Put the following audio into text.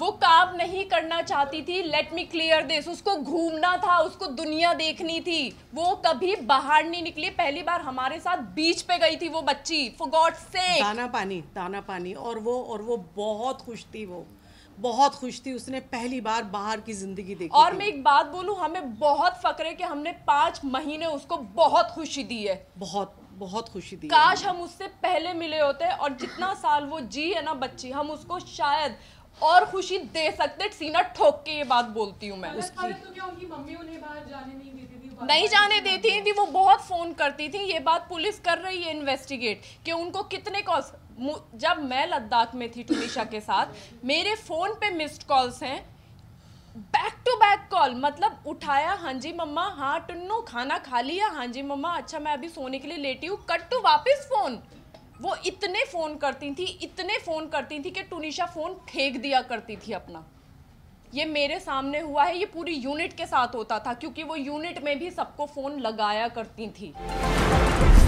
वो काम नहीं करना चाहती थी लेट मी क्लियर दिस उसको घूमना था उसको दुनिया देखनी थी वो कभी बाहर नहीं निकली पहली बार हमारे साथ बीच पे गई थी वो बच्ची फॉर गॉड से दाना पानी दाना पानी और वो और वो बहुत खुश थी वो बहुत खुश थी उसने पहली बार बाहर की जिंदगी देखी और मैं एक बात बोलूं हमें बहुत फक्र है कि हमने पांच महीने उसको बहुत खुशी दी है बहुत बहुत खुशी दी काश हम उससे पहले मिले होते और जितना साल वो जी है ना बच्ची हम उसको शायद और खुशी दे सकते सीना ठोक के ये बात बोलती हूँ मैं उसकी तो नहीं, नहीं जाने देती थी वो बहुत फ़ोन करती थी ये बात पुलिस कर रही है इन्वेस्टिगेट कि उनको कितने कॉल्स जब मैं लद्दाख में थी टुनिशा के साथ मेरे फ़ोन पे मिस्ड कॉल्स हैं बैक टू बैक कॉल मतलब उठाया हाँ जी मम्मा हाँ टुन्नू खाना खा लिया हाँ जी मम्मा अच्छा मैं अभी सोने के लिए लेटी हूँ कट टू वापस फ़ोन वो इतने फ़ोन करती थी इतने फ़ोन करती थी कि टूनिशा फ़ोन फेंक दिया करती थी अपना ये मेरे सामने हुआ है ये पूरी यूनिट के साथ होता था क्योंकि वो यूनिट में भी सबको फ़ोन लगाया करती थी